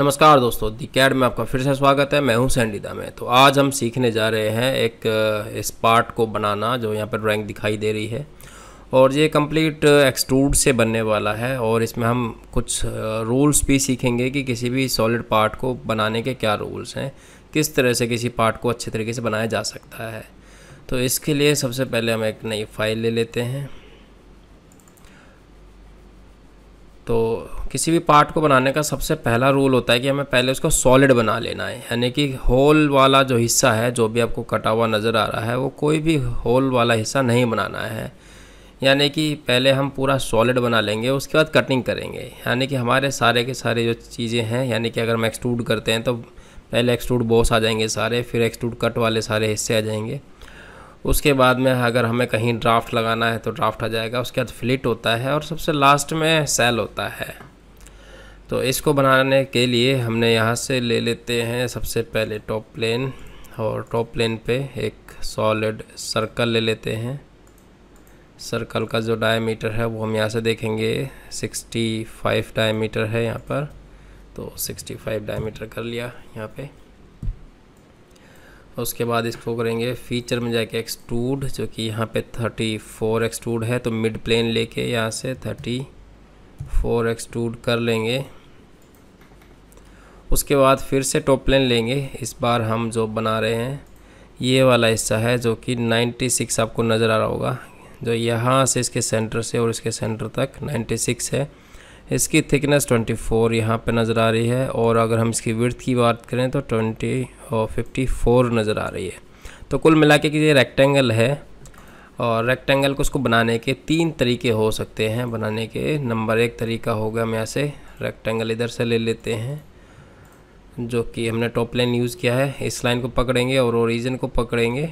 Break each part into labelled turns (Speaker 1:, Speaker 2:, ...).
Speaker 1: नमस्कार दोस्तों दी कैड में आपका फिर से स्वागत है मैं हूं सैंडीदा में तो आज हम सीखने जा रहे हैं एक uh, इस पार्ट को बनाना जो यहां पर ड्राइंग दिखाई दे रही है और ये कंप्लीट एक्सट्रूड uh, से बनने वाला है और इसमें हम कुछ रूल्स uh, भी सीखेंगे कि किसी भी सॉलिड पार्ट को बनाने के क्या रूल्स हैं किस तरह से किसी पार्ट को अच्छे तरीके से बनाया जा सकता है तो इसके लिए सबसे पहले हम एक नई फाइल ले लेते हैं तो किसी भी पार्ट को बनाने का सबसे पहला रूल होता है कि हमें पहले उसको सॉलिड बना लेना है यानी कि होल वाला जो हिस्सा है जो भी आपको कटा हुआ नज़र आ रहा है वो कोई भी होल वाला हिस्सा नहीं बनाना है यानी कि पहले हम पूरा सॉलिड बना लेंगे उसके बाद कटिंग करेंगे यानी कि हमारे सारे के सारे जो चीज़ें हैं यानी कि अगर हम एक्सट्रूड करते हैं तो पहले एक्सट्रूड बॉस आ जाएंगे सारे फिर एक्सट्रूड कट वाले सारे हिस्से आ जाएंगे उसके बाद में अगर हमें कहीं ड्राफ्ट लगाना है तो ड्राफ्ट आ जाएगा उसके बाद फ्लिट होता है और सबसे लास्ट में सेल होता है तो इसको बनाने के लिए हमने यहाँ से ले लेते हैं सबसे पहले टॉप प्लेन और टॉप प्लेन पे एक सॉलिड सर्कल ले लेते हैं सर्कल का जो डायमीटर है वो हम यहाँ से देखेंगे 65 डायमीटर है यहाँ पर तो 65 डायमीटर कर लिया यहाँ पे उसके बाद इसको करेंगे फीचर में जाके एक्सट्रूड जो कि यहाँ पे 34 एक्सट्रूड है तो मिड प्लेन लेके यहाँ से 34 एक्सट्रूड कर लेंगे उसके बाद फिर से टॉप प्लेन लेंगे इस बार हम जो बना रहे हैं ये वाला हिस्सा है जो कि 96 आपको नज़र आ रहा होगा जो यहाँ से इसके सेंटर से और इसके सेंटर तक सिक्स है इसकी थिकनेस 24 फोर यहाँ पर नज़र आ रही है और अगर हम इसकी विर्थ की बात करें तो 20 और 54 नज़र आ रही है तो कुल मिला के ये रेक्टेंगल है और रेक्टेंगल को उसको बनाने के तीन तरीके हो सकते हैं बनाने के नंबर एक तरीका होगा हम यहाँ से रेक्टेंगल इधर से ले लेते हैं जो कि हमने टॉप लाइन यूज़ किया है इस लाइन को पकड़ेंगे और ओरिजिन को पकड़ेंगे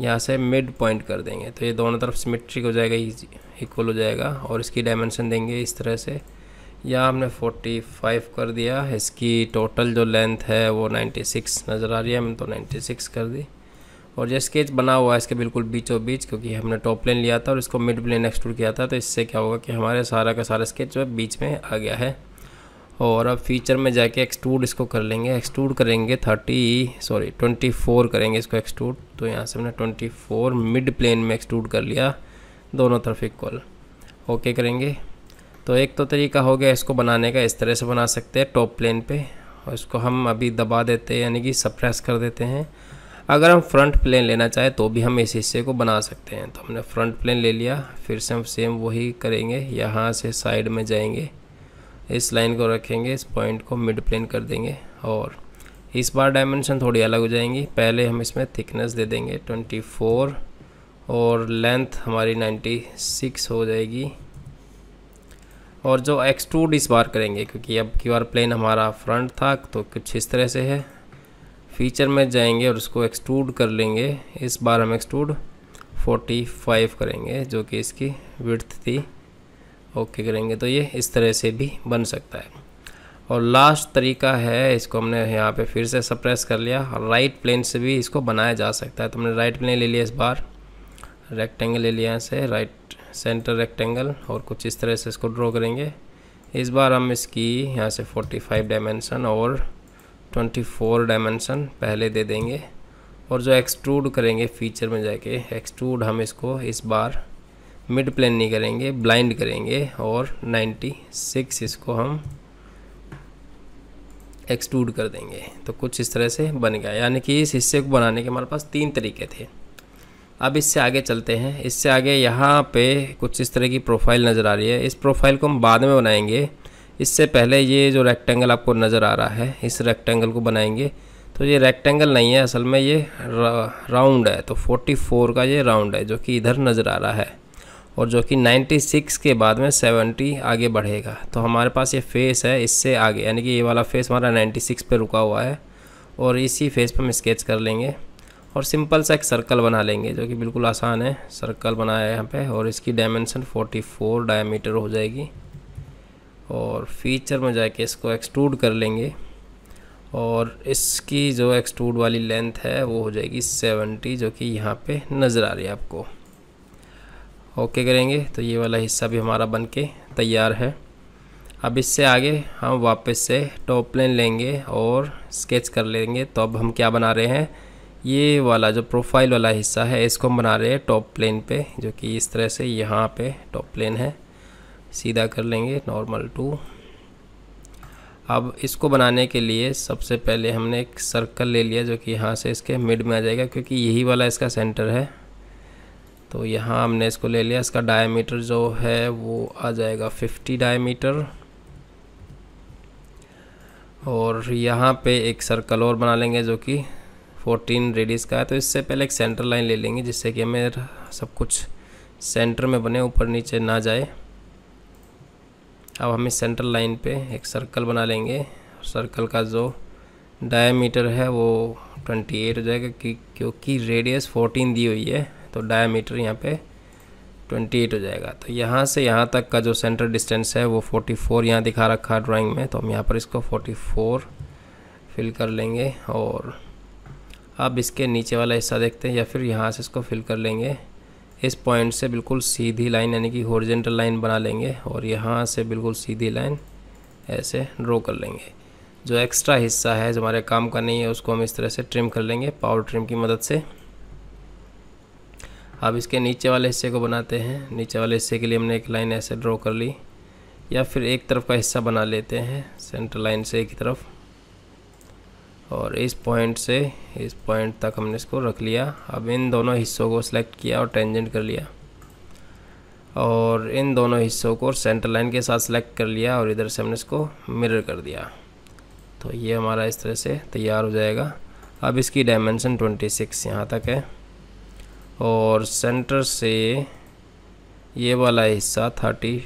Speaker 1: यहाँ से मिड पॉइंट कर देंगे तो ये दोनों तरफ सिमेट्रिक हो जाएगा ईजी इक्वल हो जाएगा और इसकी डायमेंशन देंगे इस तरह से यहाँ हमने 45 कर दिया इसकी टोटल जो लेंथ है वो 96 नज़र आ रही है हमने तो 96 कर दी और जो स्केच बना हुआ है इसके बिल्कुल बीचों बीच क्योंकि हमने टॉप प्लेन लिया था और इसको मिड प्लेन एक्सप्लोर किया था तो इससे क्या होगा कि हमारे सारा का सारा स्केच जो है बीच में आ गया है और अब फीचर में जाके एक्सट्रूड इसको कर लेंगे एक्सट्रूड करेंगे थर्टी सॉरी ट्वेंटी फोर करेंगे इसको एक्सट्रूड तो यहाँ से हमने ट्वेंटी फोर मिड प्लेन में एक्सट्रूड कर लिया दोनों तरफ इक्वल ओके करेंगे तो एक तो तरीका हो गया इसको बनाने का इस तरह से बना सकते हैं टॉप प्लेन पे और इसको हम अभी दबा देते हैं यानी कि सप्रेस कर देते हैं अगर हम फ्रंट प्लेन लेना चाहें तो भी हम इस हिस्से को बना सकते हैं तो हमने फ्रंट प्लेन ले लिया फिर से हम सेम वही करेंगे यहाँ से साइड में जाएंगे इस लाइन को रखेंगे इस पॉइंट को मिड प्लेन कर देंगे और इस बार डायमेंशन थोड़ी अलग हो जाएंगी पहले हम इसमें थिकनेस दे देंगे ट्वेंटी फोर और लेंथ हमारी 96 हो जाएगी और जो एक्सट्रूड इस बार करेंगे क्योंकि अब क्यू बार प्लेन हमारा फ्रंट था तो कुछ इस तरह से है फीचर में जाएंगे और उसको एक्सट्रूड कर लेंगे इस बार हम एक्सट्रूड 45 करेंगे जो कि इसकी विर्थ थी ओके करेंगे तो ये इस तरह से भी बन सकता है और लास्ट तरीका है इसको हमने यहाँ पे फिर से सप्रेस कर लिया और राइट प्लेन से भी इसको बनाया जा सकता है तो हमने राइट प्लेन ले लिया इस बार रेक्टेंगल ले लिया यहाँ से राइट सेंटर रेक्टेंगल और कुछ इस तरह से इसको ड्रॉ करेंगे इस बार हम इसकी यहाँ से 45 डायमेंशन और 24 डायमेंशन पहले दे देंगे और जो एक्सट्रूड करेंगे फीचर में जाके एक्सट्रूड हम इसको इस बार मिड प्लेन नहीं करेंगे ब्लाइंड करेंगे और 96 इसको हम एक्सट्रूड कर देंगे तो कुछ इस तरह से बन गया यानी कि इस हिस्से को बनाने के हमारे पास तीन तरीके थे अब इससे आगे चलते हैं इससे आगे यहाँ पे कुछ इस तरह की प्रोफाइल नज़र आ रही है इस प्रोफाइल को हम बाद में बनाएंगे इससे पहले ये जो रेक्टेंगल आपको नज़र आ रहा है इस रेक्टेंगल को बनाएंगे तो ये रेक्टेंगल नहीं है असल में ये राउंड है तो 44 का ये राउंड है जो कि इधर नज़र आ रहा है और जो कि 96 के बाद में 70 आगे बढ़ेगा तो हमारे पास ये फेस है इससे आगे यानी कि ये वाला फेस हमारा 96 पे रुका हुआ है और इसी फेस पर हम स्केच कर लेंगे और सिंपल सा एक सर्कल बना लेंगे जो कि बिल्कुल आसान है सर्कल बनाया है यहाँ पे और इसकी डायमेंशन 44 डायमीटर हो जाएगी और फीचर में जाके इसको एक्सट्रूड कर लेंगे और इसकी जो एक्सट्रूड वाली लेंथ है वो हो जाएगी 70 जो कि यहाँ पे नज़र आ रही है आपको ओके करेंगे तो ये वाला हिस्सा भी हमारा बन के तैयार है अब इससे आगे हम वापस से टॉप प्लेन लेंगे और स्केच कर लेंगे तो अब हम क्या बना रहे हैं ये वाला जो प्रोफाइल वाला हिस्सा है इसको हम बना रहे हैं टॉप प्लेन पे जो कि इस तरह से यहाँ पे टॉप प्लेन है सीधा कर लेंगे नॉर्मल टू अब इसको बनाने के लिए सबसे पहले हमने एक सर्कल ले लिया जो कि यहाँ से इसके मिड में आ जाएगा क्योंकि यही वाला इसका सेंटर है तो यहाँ हमने इसको ले लिया इसका डायमीटर जो है वो आ जाएगा 50 डायमीटर और यहाँ पे एक सर्कल और बना लेंगे जो कि फोर्टीन रेडियस का है तो इससे पहले एक सेंटर लाइन ले लेंगे जिससे कि हमें सब कुछ सेंटर में बने ऊपर नीचे ना जाए अब हम इस सेंटर लाइन पे एक सर्कल बना लेंगे सर्कल का जो डायमीटर है वो 28 हो जाएगा कि क्योंकि रेडियस 14 दी हुई है तो डायमीटर यहाँ पे 28 हो जाएगा तो यहाँ से यहाँ तक का जो सेंटर डिस्टेंस है वो 44 फोर यहाँ दिखा रखा है ड्राइंग में तो हम यहाँ पर इसको 44 फिल कर लेंगे और अब इसके नीचे वाला हिस्सा देखते हैं या फिर यहाँ से इसको फिल कर लेंगे इस पॉइंट से बिल्कुल सीधी लाइन यानी कि हॉरिजेंटल लाइन बना लेंगे और यहाँ से बिल्कुल सीधी लाइन ऐसे ड्रॉ कर लेंगे जो एक्स्ट्रा हिस्सा है जो हमारे काम का नहीं है उसको हम इस तरह से ट्रिम कर लेंगे पावर ट्रिम की मदद से अब इसके नीचे वाले हिस्से को बनाते हैं नीचे वाले हिस्से के लिए हमने एक लाइन ऐसे ड्रॉ कर ली या फिर एक तरफ का हिस्सा बना लेते हैं सेंटर लाइन से एक तरफ और इस पॉइंट से इस पॉइंट तक हमने इसको रख लिया अब इन दोनों हिस्सों को सिलेक्ट किया और टेंजेंट कर लिया और इन दोनों हिस्सों को सेंटर लाइन के साथ सेलेक्ट कर लिया और इधर से हमने इसको मिरर कर दिया तो ये हमारा इस तरह से तैयार हो जाएगा अब इसकी डायमेंशन 26 सिक्स यहाँ तक है और सेंटर से ये वाला हिस्सा 32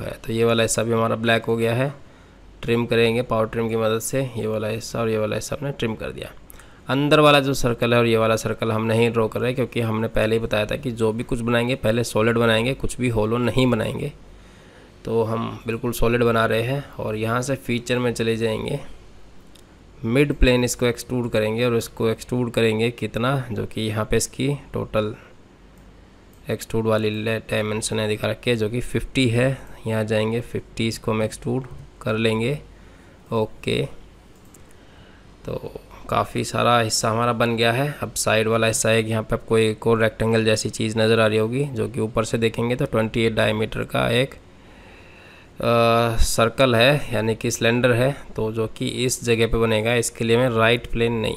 Speaker 1: है तो ये वाला हिस्सा भी हमारा ब्लैक हो गया है ट्रिम करेंगे पावर ट्रिम की मदद से ये वाला हिस्सा और ये वाला हिस्सा हमने ट्रिम कर दिया अंदर वाला जो सर्कल है और ये वाला सर्कल हम नहीं ड्रॉ कर रहे क्योंकि हमने पहले ही बताया था कि जो भी कुछ बनाएंगे पहले सॉलिड बनाएंगे कुछ भी होलो नहीं बनाएंगे तो हम बिल्कुल सॉलिड बना रहे हैं और यहाँ से फीचर में चले जाएंगे मिड प्लेन इसको एक्सट्रूड करेंगे और इसको एक्सट्रूड करेंगे कितना जो कि यहाँ पे इसकी टोटल एक्सट्रूड वाली डायमेंशन है दिखा रखी है जो कि 50 है यहाँ जाएंगे 50 इसको हम एक्सट्रूड कर लेंगे ओके तो काफ़ी सारा हिस्सा हमारा बन गया है अब साइड वाला हिस्सा है कि यहाँ पे आपको एक और रेक्टेंगल जैसी चीज़ नज़र आ रही होगी जो कि ऊपर से देखेंगे तो 28 डायमीटर का एक आ, सर्कल है यानी कि सिलेंडर है तो जो कि इस जगह पे बनेगा इसके लिए हमें राइट प्लेन नहीं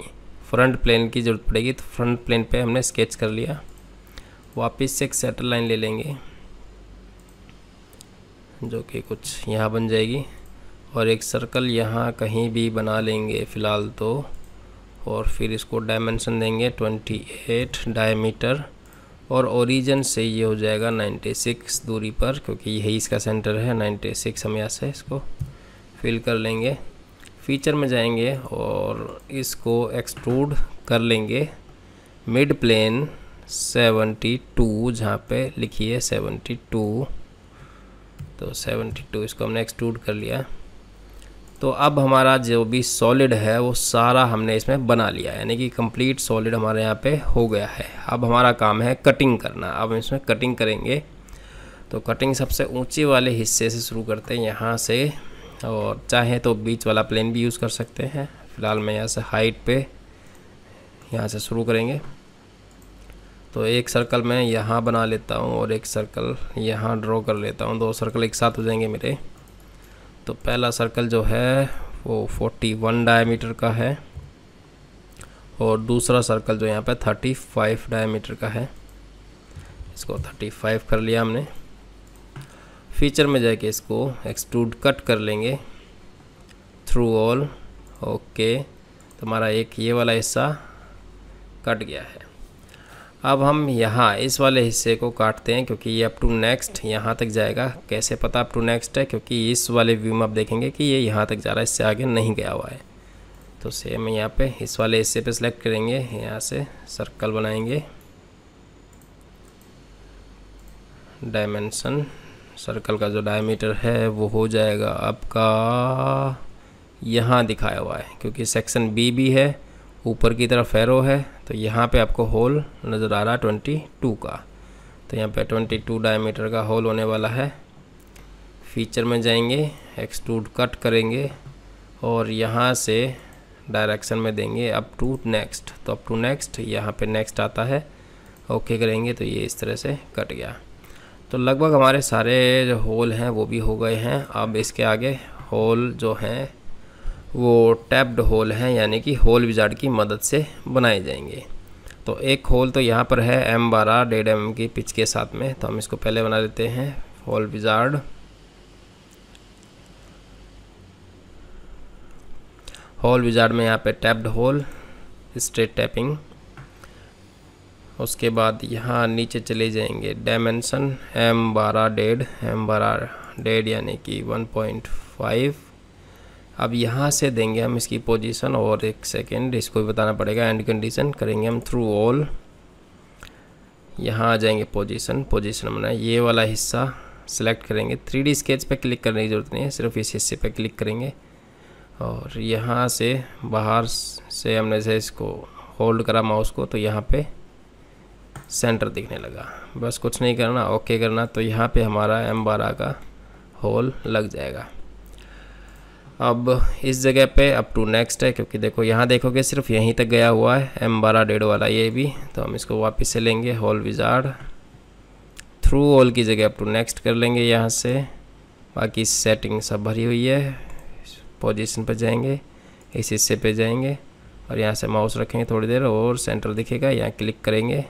Speaker 1: फ्रंट प्लेन की ज़रूरत पड़ेगी तो फ्रंट प्लेन पे हमने स्केच कर लिया वापस से एक सेटल लाइन ले लेंगे जो कि कुछ यहाँ बन जाएगी और एक सर्कल यहाँ कहीं भी बना लेंगे फ़िलहाल तो और फिर इसको डायमेंशन देंगे 28 डायमीटर और ओरिजिन से ये हो जाएगा 96 दूरी पर क्योंकि यही इसका सेंटर है 96 हम यहाँ से इसको फिल कर लेंगे फीचर में जाएंगे और इसको एक्सट्रूड कर लेंगे मिड प्लेन 72 जहाँ पे लिखिए 72 तो 72 इसको हमने एक्सट्रूड कर लिया तो अब हमारा जो भी सॉलिड है वो सारा हमने इसमें बना लिया यानी कि कंप्लीट सॉलिड हमारे यहाँ पे हो गया है अब हमारा काम है कटिंग करना अब इसमें कटिंग करेंगे तो कटिंग सबसे ऊंचे वाले हिस्से से शुरू करते हैं यहाँ से और चाहे तो बीच वाला प्लेन भी यूज़ कर सकते हैं फ़िलहाल मैं यहाँ से हाइट पर यहाँ से शुरू करेंगे तो एक सर्कल मैं यहाँ बना लेता हूँ और एक सर्कल यहाँ ड्रॉ कर लेता हूँ दो सर्कल एक साथ हो जाएंगे मेरे तो पहला सर्कल जो है वो 41 डायमीटर का है और दूसरा सर्कल जो यहाँ पे 35 डायमीटर का है इसको 35 कर लिया हमने फीचर में जाके इसको एक्सट्रूड कट कर लेंगे थ्रू ऑल ओके तुम्हारा एक ये वाला हिस्सा कट गया है अब हम यहाँ इस वाले हिस्से को काटते हैं क्योंकि ये अप टू नेक्स्ट यहाँ तक जाएगा कैसे पता अप टू नेक्स्ट है क्योंकि इस वाले व्यू में आप देखेंगे कि ये यहाँ तक जा रहा है इससे आगे नहीं गया हुआ है तो सेम यहाँ पे इस वाले हिस्से पे सेलेक्ट करेंगे यहाँ से सर्कल बनाएंगे डायमेंसन सर्कल का जो डायमीटर है वो हो जाएगा आपका यहाँ दिखाया हुआ है क्योंकि सेक्शन बी भी है ऊपर की तरफ एरो है तो यहाँ पे आपको होल नज़र आ रहा है ट्वेंटी टू का तो यहाँ पे ट्वेंटी टू डायमीटर का होल होने वाला है फीचर में जाएंगे एक्सट्रूड कट करेंगे और यहाँ से डायरेक्शन में देंगे अप टू नेक्स्ट तो अप टू नेक्स्ट यहाँ पे नेक्स्ट आता है ओके करेंगे तो ये इस तरह से कट गया तो लगभग हमारे सारे जो होल हैं वो भी हो गए हैं अब इसके आगे होल जो हैं वो टैप्ड होल हैं यानी कि होल विजार्ड की मदद से बनाए जाएंगे तो एक होल तो यहाँ पर है एम बारह डेढ़ एम की पिच के साथ में तो हम इसको पहले बना लेते हैं होल विजार्ड होल विजार्ड में यहाँ पे टैप्ड होल स्ट्रेट टैपिंग उसके बाद यहाँ नीचे चले जाएंगे डायमेंशन एम बारह डेढ़ एम बारह डेढ़ यानी कि वन पॉइंट फाइव अब यहाँ से देंगे हम इसकी पोजीशन और एक सेकेंड इसको भी बताना पड़ेगा एंड कंडीशन करेंगे हम थ्रू ऑल यहाँ आ जाएंगे पोजीशन पोजीशन हमने ये वाला हिस्सा सेलेक्ट करेंगे थ्री डी स्केच पर क्लिक करने की ज़रूरत नहीं है सिर्फ इस हिस्से पर क्लिक करेंगे और यहाँ से बाहर से हमने से इसको होल्ड करा माउस को तो यहाँ पे सेंटर दिखने लगा बस कुछ नहीं करना ओके करना तो यहाँ पे हमारा एम बारह का होल लग जाएगा अब इस जगह पे अप टू नेक्स्ट है क्योंकि देखो यहाँ देखोगे सिर्फ यहीं तक गया हुआ है एम बारह डेढ़ वाला ये भी तो हम इसको वापस से लेंगे हॉल विजार्ड थ्रू ऑल की जगह अप टू नेक्स्ट कर लेंगे यहाँ से बाकी सेटिंग सब भरी हुई है पोजीशन पे जाएंगे इस हिस्से पे जाएंगे और यहाँ से माउस रखेंगे थोड़ी देर और सेंटर दिखेगा यहाँ क्लिक करेंगे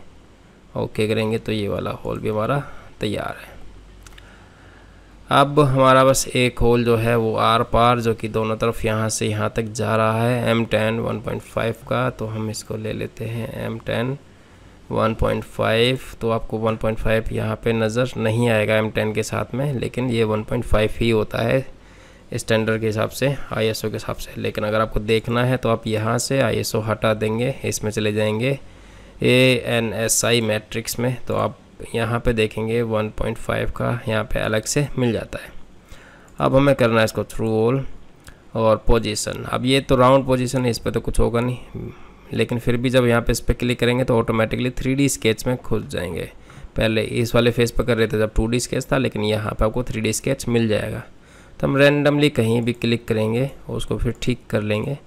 Speaker 1: ओके करेंगे तो ये वाला हॉल भी हमारा तैयार है अब हमारा बस एक होल जो है वो आर पार जो कि दोनों तरफ यहाँ से यहाँ तक जा रहा है M ten one point five का तो हम इसको ले लेते हैं M ten one point five तो आपको वन पॉइंट फाइव यहाँ पर नज़र नहीं आएगा एम टेन के साथ में लेकिन ये वन पॉइंट फाइव ही होता है स्टैंडर्ड के हिसाब से ओ के हिसाब से लेकिन अगर आपको देखना है तो आप यहाँ से ओ हटा देंगे इसमें चले जाएँगे A N S I metric में तो आप यहाँ पे देखेंगे 1.5 का यहाँ पे अलग से मिल जाता है अब हमें करना है इसको थ्रू होल और पोजीशन अब ये तो राउंड पोजीशन है इस पर तो कुछ होगा नहीं लेकिन फिर भी जब यहाँ पे इस पर क्लिक करेंगे तो ऑटोमेटिकली थ्री स्केच में खुल जाएंगे पहले इस वाले फेस पर कर रहे थे जब टू स्केच था लेकिन यहाँ पर आपको थ्री स्केच मिल जाएगा तो हम रेंडमली कहीं भी क्लिक करेंगे और उसको फिर ठीक कर लेंगे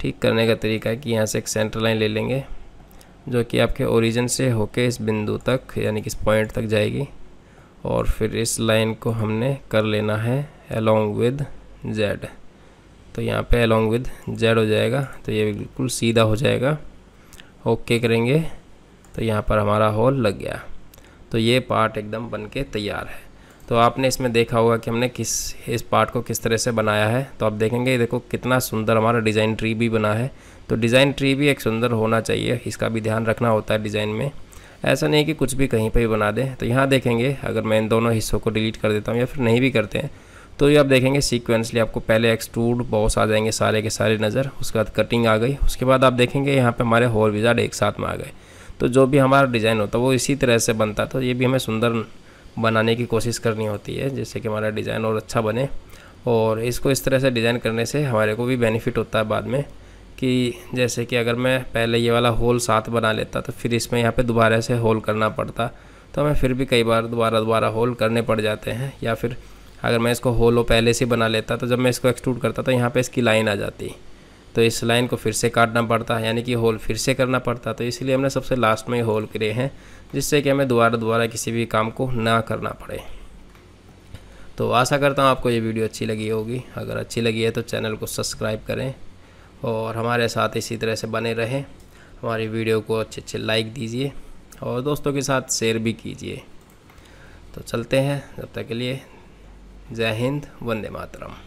Speaker 1: ठीक करने का तरीका है कि यहाँ से एक सेंटर लाइन ले लेंगे जो कि आपके ओरिजिन से होके इस बिंदु तक यानी कि इस पॉइंट तक जाएगी और फिर इस लाइन को हमने कर लेना है अलोंग विद जेड तो यहाँ पे अलोंग विद जेड हो जाएगा तो ये बिल्कुल सीधा हो जाएगा ओके करेंगे तो यहाँ पर हमारा होल लग गया तो ये पार्ट एकदम बन के तैयार है तो आपने इसमें देखा होगा कि हमने किस इस पार्ट को किस तरह से बनाया है तो आप देखेंगे देखो कितना सुंदर हमारा डिज़ाइन ट्री भी बना है तो डिज़ाइन ट्री भी एक सुंदर होना चाहिए इसका भी ध्यान रखना होता है डिज़ाइन में ऐसा नहीं कि कुछ भी कहीं पर भी बना दें तो यहाँ देखेंगे अगर मैं इन दोनों हिस्सों को डिलीट कर देता हूँ या फिर नहीं भी करते हैं तो ये आप देखेंगे सीक्वेंसली आपको पहले एक्सट्रूड बॉस आ जाएंगे सारे के सारे नज़र उसके बाद कटिंग आ गई उसके बाद आप देखेंगे यहाँ पे हमारे होल विजार्ड एक साथ में आ गए तो जो भी हमारा डिज़ाइन होता है वो इसी तरह से बनता तो ये भी हमें सुंदर बनाने की कोशिश करनी होती है जैसे कि हमारा डिज़ाइन और अच्छा बने और इसको इस तरह से डिज़ाइन करने से हमारे को भी बेनिफिट होता है बाद में कि जैसे कि अगर मैं पहले ये वाला होल साथ बना लेता तो फिर इसमें यहाँ पे दोबारा से होल करना पड़ता तो हमें फिर भी कई बार दोबारा दोबारा होल करने पड़ जाते हैं या फिर अगर मैं इसको होल पहले से बना लेता तो जब मैं इसको एक्सट्रूड करता तो यहाँ पर इसकी लाइन आ जाती तो इस लाइन को फिर से काटना पड़ता है यानी कि होल फिर से करना पड़ता तो इसलिए हमने सबसे लास्ट में होल करे हैं जिससे कि हमें दोबारा दोबारा किसी भी काम को ना करना पड़े तो आशा करता हूँ आपको ये वीडियो अच्छी लगी होगी अगर अच्छी लगी है तो चैनल को सब्सक्राइब करें और हमारे साथ इसी तरह से बने रहें हमारी वीडियो को अच्छे अच्छे लाइक दीजिए और दोस्तों के साथ शेयर भी कीजिए तो चलते हैं जब तक के लिए जय हिंद वंदे मातरम